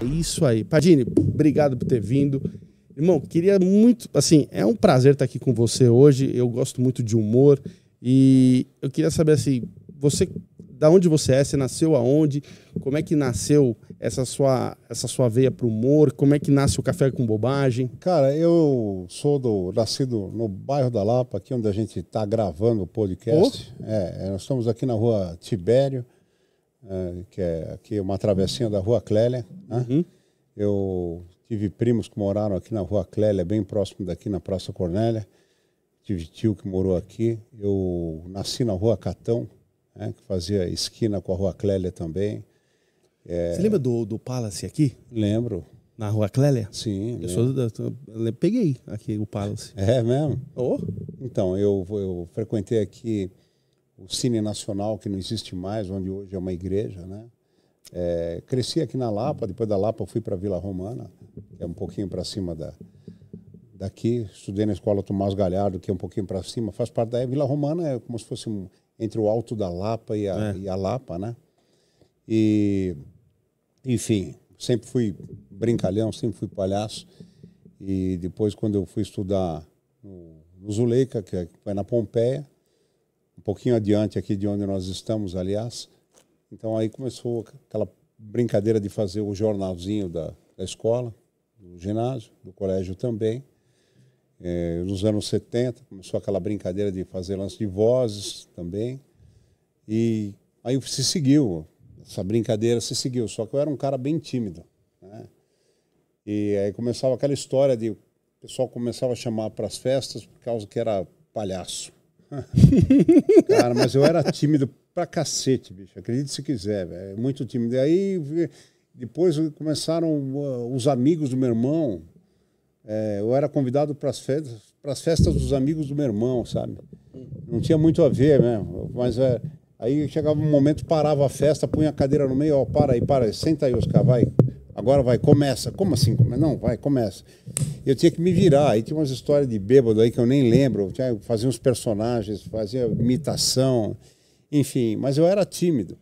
É isso aí. Padini, obrigado por ter vindo. Irmão, queria muito. Assim, é um prazer estar aqui com você hoje. Eu gosto muito de humor. E eu queria saber, assim, você. Da onde você é? Você nasceu aonde? Como é que nasceu essa sua, essa sua veia para o humor? Como é que nasce o Café com Bobagem? Cara, eu sou do, nascido no bairro da Lapa, aqui onde a gente está gravando o podcast. Oh. É, nós estamos aqui na rua Tibério, é, que é aqui uma travessinha da rua Clélia. Né? Uhum. Eu tive primos que moraram aqui na Rua Clélia, bem próximo daqui, na Praça Cornélia. Tive tio que morou aqui. Eu nasci na Rua Catão, né? que fazia esquina com a Rua Clélia também. É... Você lembra do, do Palace aqui? Lembro. Na Rua Clélia? Sim. Eu, sou, peguei aqui o Palace. É mesmo? Oh. Então, eu, eu frequentei aqui o Cine Nacional, que não existe mais, onde hoje é uma igreja, né? É, cresci aqui na Lapa, depois da Lapa fui para Vila Romana, que é um pouquinho para cima da, daqui. Estudei na escola Tomás Galhardo, que é um pouquinho para cima, faz parte da é, Vila Romana, é como se fosse um, entre o Alto da Lapa e a, é. e a Lapa, né? E, enfim, sempre fui brincalhão, sempre fui palhaço. E depois, quando eu fui estudar no, no Zuleika, que é, foi na Pompeia, um pouquinho adiante aqui de onde nós estamos, aliás, então aí começou aquela brincadeira de fazer o jornalzinho da, da escola, do ginásio, do colégio também. É, nos anos 70 começou aquela brincadeira de fazer lance de vozes também. E aí se seguiu, essa brincadeira se seguiu, só que eu era um cara bem tímido. Né? E aí começava aquela história de o pessoal começava a chamar para as festas por causa que era palhaço. cara, mas eu era tímido pra cacete, bicho. Acredite se quiser, velho. É muito tímido. E aí depois começaram ah, os amigos do meu irmão. É, eu era convidado para as festas, festas dos amigos do meu irmão, sabe? Não tinha muito a ver mesmo. Mas é, aí chegava um momento, parava a festa, punha a cadeira no meio, ó, para aí, para aí, senta aí, Oscar, vai. Agora vai, começa. Como assim? Não, vai, começa. Eu tinha que me virar. Aí tinha umas histórias de bêbado aí que eu nem lembro. Eu fazia uns personagens, fazia imitação. Enfim, mas eu era tímido.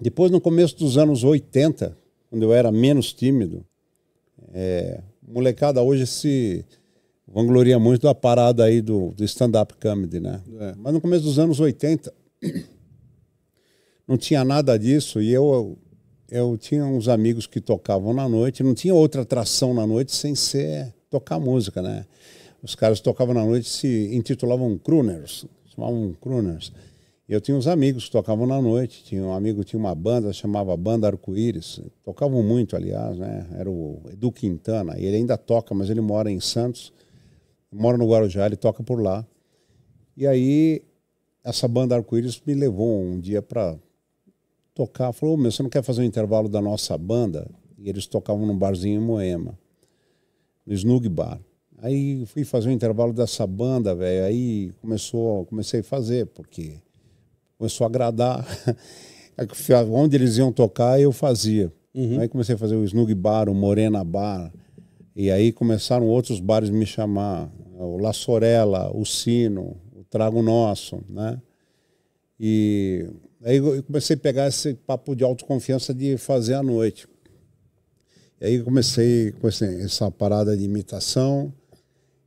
Depois, no começo dos anos 80, quando eu era menos tímido, é, molecada hoje se vangloria muito da parada aí do, do stand-up comedy, né? É. Mas no começo dos anos 80 não tinha nada disso e eu, eu tinha uns amigos que tocavam na noite, não tinha outra atração na noite sem ser tocar música, né? Os caras tocavam na noite se intitulavam crooners, chamavam crooners. Eu tinha uns amigos que tocavam na noite, tinha um amigo tinha uma banda, chamava Banda Arco-Íris, tocavam muito, aliás, né? Era o Edu Quintana, ele ainda toca, mas ele mora em Santos, mora no Guarujá, ele toca por lá. E aí essa Banda Arco-Íris me levou um dia para tocar, falou: "Meu, você não quer fazer um intervalo da nossa banda?" E eles tocavam num barzinho em Moema, no Snug Bar. Aí fui fazer um intervalo dessa banda, velho. Aí começou, comecei a fazer, porque começou a agradar. Onde eles iam tocar, eu fazia. Uhum. Aí comecei a fazer o Snug Bar, o Morena Bar. E aí começaram outros bares me chamar. O La Sorella, o Sino, o Trago Nosso, né? E aí eu comecei a pegar esse papo de autoconfiança de fazer à noite. E aí comecei com assim, essa parada de imitação.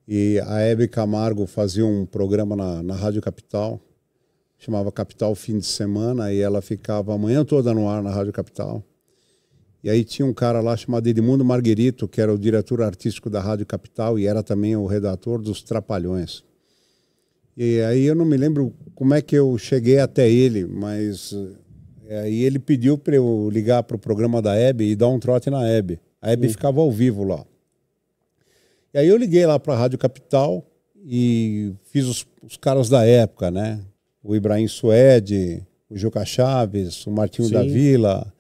E a Hebe Camargo fazia um programa na, na Rádio Capital, chamava Capital Fim de Semana, e ela ficava a manhã toda no ar na Rádio Capital. E aí tinha um cara lá chamado Edmundo Marguerito, que era o diretor artístico da Rádio Capital e era também o redator dos Trapalhões. E aí eu não me lembro como é que eu cheguei até ele, mas eh, aí ele pediu para eu ligar para o programa da Hebe e dar um trote na Hebe. A Hebe ficava ao vivo lá. E aí eu liguei lá para a Rádio Capital e fiz os, os caras da época, né? o Ibrahim Suede, o Juca Chaves, o Martinho Sim. da Vila,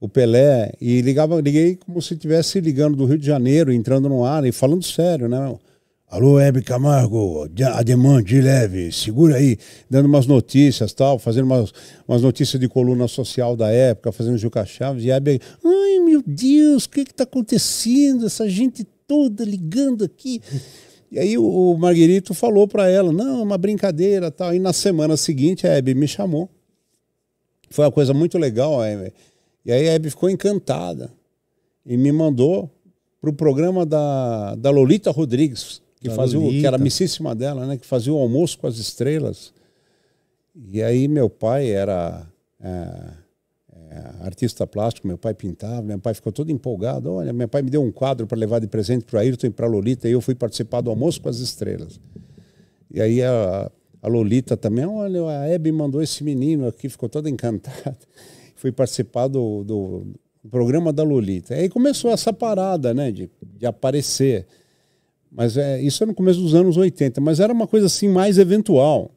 o Pelé, e ligava, liguei como se estivesse ligando do Rio de Janeiro, entrando no ar e falando sério, né? Alô, Hebe Camargo, Ademã de leve, segura aí, dando umas notícias tal, fazendo umas, umas notícias de coluna social da época, fazendo Juca Chaves, e Hebe, ai meu Deus, o que está acontecendo? Essa gente toda ligando aqui. E aí o Marguerito falou para ela, não, uma brincadeira tal. E na semana seguinte a Hebe me chamou. Foi uma coisa muito legal, Hebe. E aí a Hebe ficou encantada e me mandou para o programa da, da Lolita Rodrigues, que, da fazia o, que era amicíssima dela, né? Que fazia o almoço com as estrelas. E aí meu pai era... É, é, artista plástico, meu pai pintava, meu pai ficou todo empolgado. Olha, meu pai me deu um quadro para levar de presente para o Ayrton e para a Lolita, e eu fui participar do Almoço com as Estrelas. E aí a, a Lolita também, olha, a Hebe mandou esse menino aqui, ficou toda encantada. fui participar do, do, programa da Lolita. E aí começou essa parada, né, de, de aparecer. Mas é, isso era é no começo dos anos 80, mas era uma coisa assim mais eventual.